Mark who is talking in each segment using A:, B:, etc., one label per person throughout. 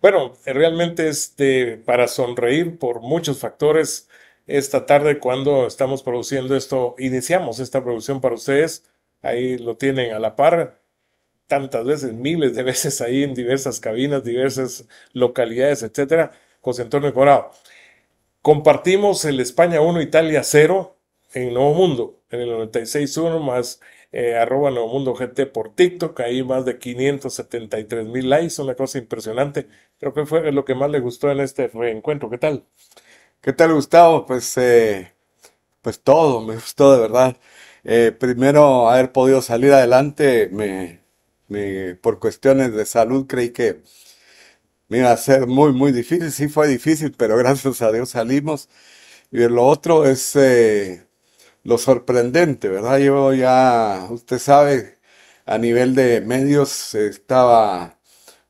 A: Bueno, realmente este, para sonreír por muchos factores, esta tarde cuando estamos produciendo esto, iniciamos esta producción para ustedes, ahí lo tienen a la par, tantas veces, miles de veces ahí en diversas cabinas, diversas localidades, etc. José Antonio mejorado Compartimos el España 1, Italia 0 en Nuevo Mundo, en el 96-1 más eh, arroba GT por TikTok, ahí más de 573 mil likes, una cosa impresionante. Creo que fue lo que más le gustó en este reencuentro. ¿Qué tal?
B: ¿Qué tal, Gustavo? Pues, eh, pues todo, me gustó de verdad. Eh, primero, haber podido salir adelante, me, por cuestiones de salud creí que me iba a ser muy, muy difícil. Sí fue difícil, pero gracias a Dios salimos. Y lo otro es eh, lo sorprendente, ¿verdad? Yo ya, usted sabe, a nivel de medios estaba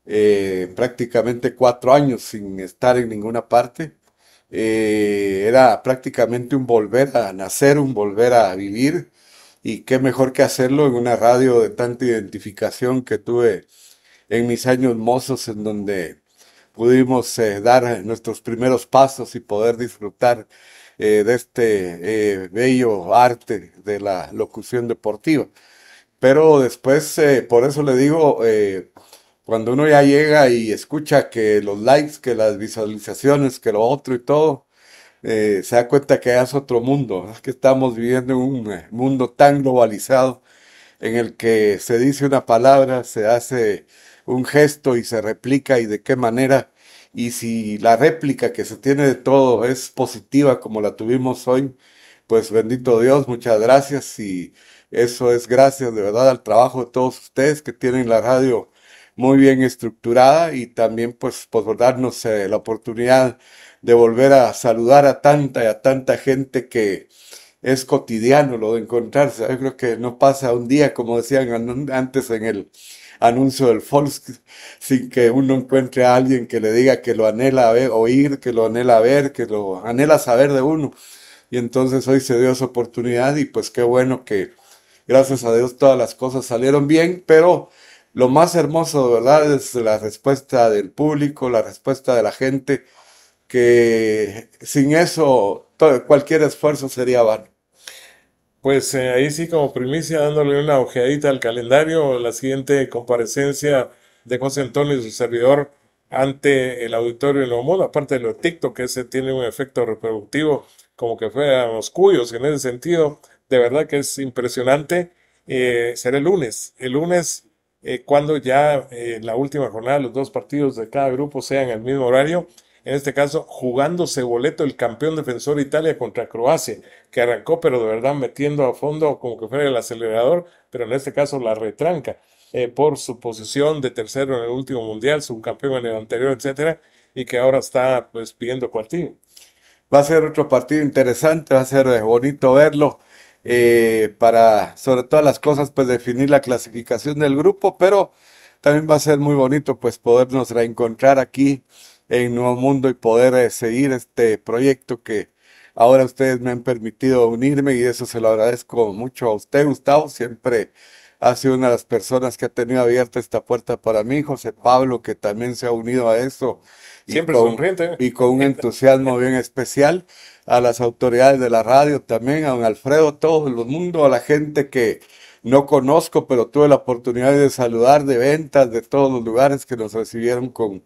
B: eh, prácticamente cuatro años sin estar en ninguna parte. Eh, era prácticamente un volver a nacer, un volver a vivir. Y qué mejor que hacerlo en una radio de tanta identificación que tuve en mis años mozos, en donde pudimos eh, dar nuestros primeros pasos y poder disfrutar eh, de este eh, bello arte de la locución deportiva. Pero después, eh, por eso le digo, cuando uno ya llega y escucha que los likes, que las visualizaciones, que lo otro y todo, se da cuenta que es otro mundo, que estamos viviendo en un mundo tan globalizado en el que se dice una palabra, se hace un gesto y se replica y de qué manera y si la réplica que se tiene de todo es positiva como la tuvimos hoy, pues bendito Dios, muchas gracias y eso es gracias de verdad al trabajo de todos ustedes que tienen la radio muy bien estructurada y también pues por darnos eh, la oportunidad de volver a saludar a tanta y a tanta gente que es cotidiano lo de encontrarse. Yo creo que no pasa un día, como decían antes en el anuncio del Fox sin que uno encuentre a alguien que le diga que lo anhela oír, que lo anhela ver, que lo anhela saber de uno. Y entonces hoy se dio esa oportunidad y pues qué bueno que gracias a Dios todas las cosas salieron bien, pero lo más hermoso, ¿verdad? Es la respuesta del público, la respuesta de la gente, que sin eso cualquier esfuerzo sería vano. Pues eh, ahí sí, como primicia, dándole una ojeadita
A: al calendario, la siguiente comparecencia de José Antonio y su servidor ante el auditorio de Lomón, aparte de lo de TikTok, que ese tiene un efecto reproductivo, como que fue a los cuyos en ese sentido, de verdad que es impresionante. Eh, será el lunes, el lunes eh, cuando ya eh, la última jornada, los dos partidos de cada grupo sean el mismo horario en este caso jugándose boleto el campeón defensor Italia contra Croacia, que arrancó pero de verdad metiendo a fondo como que fuera el acelerador, pero en este caso la retranca eh, por su posición de tercero en el último mundial, campeón en el anterior, etcétera, y que ahora está pues pidiendo cuartillo.
B: Va a ser otro partido interesante, va a ser eh, bonito verlo. Eh, para sobre todas las cosas pues definir la clasificación del grupo pero también va a ser muy bonito pues podernos reencontrar aquí en Nuevo Mundo y poder eh, seguir este proyecto que ahora ustedes me han permitido unirme y eso se lo agradezco mucho a usted, Gustavo. Siempre ha sido una de las personas que ha tenido abierta esta puerta para mí, José Pablo, que también se ha unido a eso. Siempre y con, ¿eh? Y con un entusiasmo bien especial. A las autoridades de la radio también, a don Alfredo, todos los mundos a la gente que no conozco, pero tuve la oportunidad de saludar de ventas de todos los lugares que nos recibieron con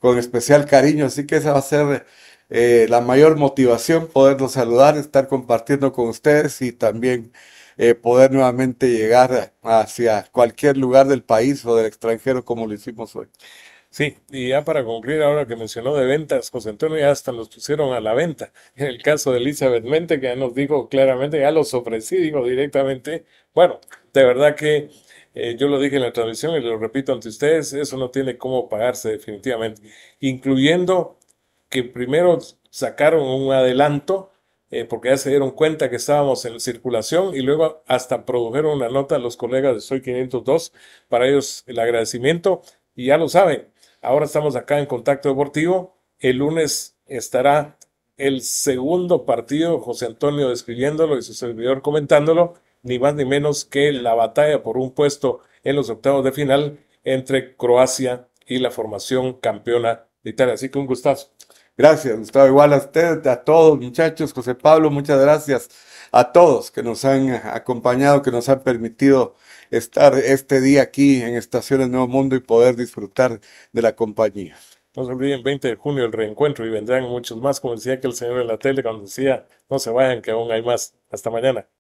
B: con especial cariño, así que esa va a ser eh, la mayor motivación, poderlos saludar, estar compartiendo con ustedes y también eh, poder nuevamente llegar hacia cualquier lugar del país o del extranjero como lo hicimos hoy.
A: Sí, y ya para concluir, ahora que mencionó de ventas, José Antonio ya hasta nos pusieron a la venta. En el caso de Elizabeth Mente, que ya nos dijo claramente, ya los ofrecí, digo directamente, bueno, de verdad que eh, yo lo dije en la transmisión y lo repito ante ustedes, eso no tiene cómo pagarse definitivamente, incluyendo que primero sacaron un adelanto eh, porque ya se dieron cuenta que estábamos en circulación y luego hasta produjeron una nota a los colegas de Soy 502, para ellos el agradecimiento y ya lo saben, ahora estamos acá en Contacto Deportivo, el lunes estará el segundo partido, José Antonio describiéndolo y su servidor comentándolo ni más ni menos que la batalla por un puesto en los octavos de final entre Croacia y la formación campeona
B: de Italia. Así que un gustazo. Gracias, Gustavo. Igual a usted, a todos, muchachos. José Pablo, muchas gracias a todos que nos han acompañado, que nos han permitido estar este día aquí en Estaciones Nuevo Mundo y poder disfrutar de la compañía.
A: No se olviden, 20 de junio el reencuentro y vendrán muchos más, como decía que el señor de la tele cuando decía, no se vayan, que aún hay más. Hasta
B: mañana.